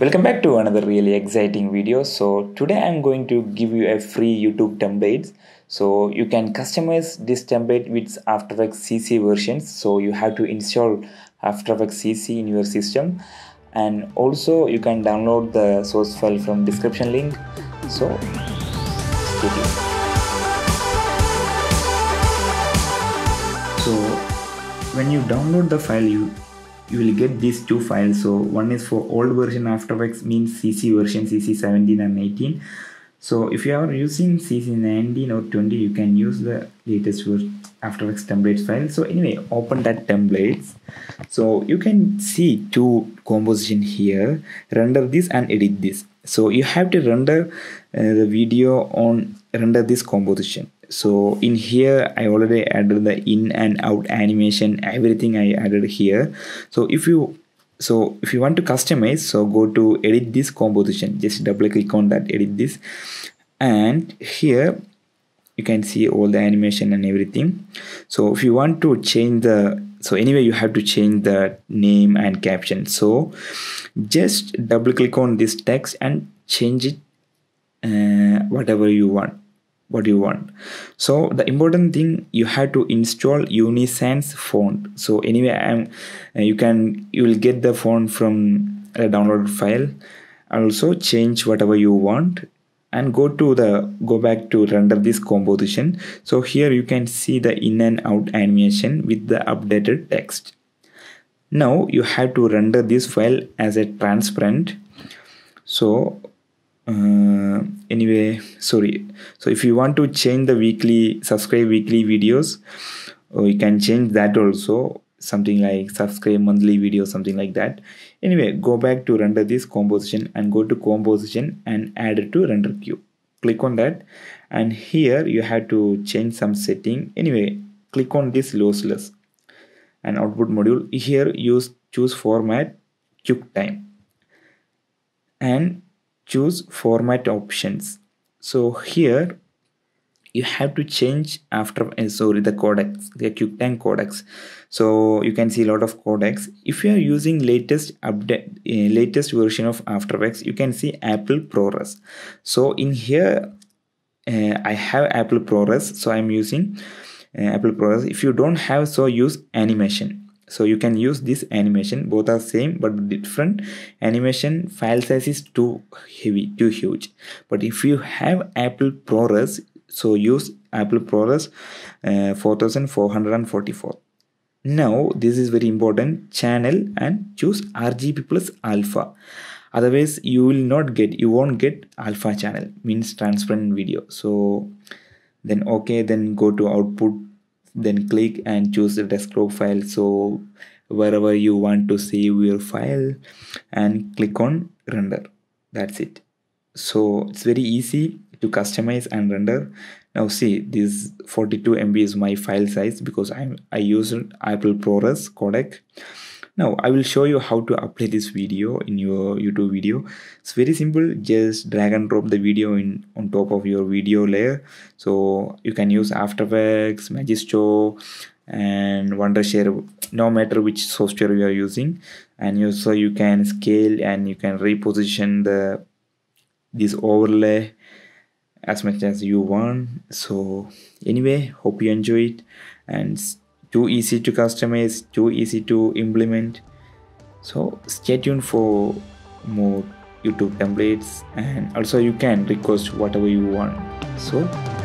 Welcome back to another really exciting video. So today I'm going to give you a free YouTube template. So you can customize this template with After Effects CC versions. So you have to install After Effects CC in your system and also you can download the source file from description link. So stay tuned. So when you download the file you you will get these two files so one is for old version after effects means cc version cc 17 and 18 so if you are using cc 19 or 20 you can use the latest after effects templates file so anyway open that templates so you can see two composition here render this and edit this so you have to render uh, the video on render this composition so in here i already added the in and out animation everything i added here so if you so if you want to customize so go to edit this composition just double click on that edit this and here you can see all the animation and everything so if you want to change the so anyway you have to change the name and caption so just double click on this text and change it uh, whatever you want what you want so the important thing you have to install Unisense font so anyway i'm uh, you can you will get the font from a downloaded file also change whatever you want and go to the go back to render this composition so here you can see the in and out animation with the updated text now you have to render this file as a transparent so uh, anyway sorry so if you want to change the weekly subscribe weekly videos or uh, you can change that also something like subscribe monthly video something like that anyway go back to render this composition and go to composition and add it to render queue click on that and here you have to change some setting anyway click on this lossless and output module here use choose format quick time and choose format options so here you have to change after uh, sorry the codex, the qtang codex. so you can see a lot of codecs if you are using latest update uh, latest version of after effects you can see apple prores so in here uh, i have apple prores so i'm using apple prores if you don't have so use animation so you can use this animation both are same but different animation file size is too heavy too huge but if you have apple ProRes so use apple ProRes uh, 4444 now this is very important channel and choose RGB plus alpha otherwise you will not get you won't get alpha channel means transparent video so then okay then go to output then click and choose the desktop file so wherever you want to save your file and click on render that's it so it's very easy to customize and render now see this 42 mb is my file size because i i used apple prores codec now i will show you how to apply this video in your youtube video it's very simple just drag and drop the video in on top of your video layer so you can use after effects magisto and wondershare no matter which software you are using and also you can scale and you can reposition the this overlay as much as you want so anyway hope you enjoy it and too easy to customize too easy to implement so stay tuned for more youtube templates and also you can request whatever you want so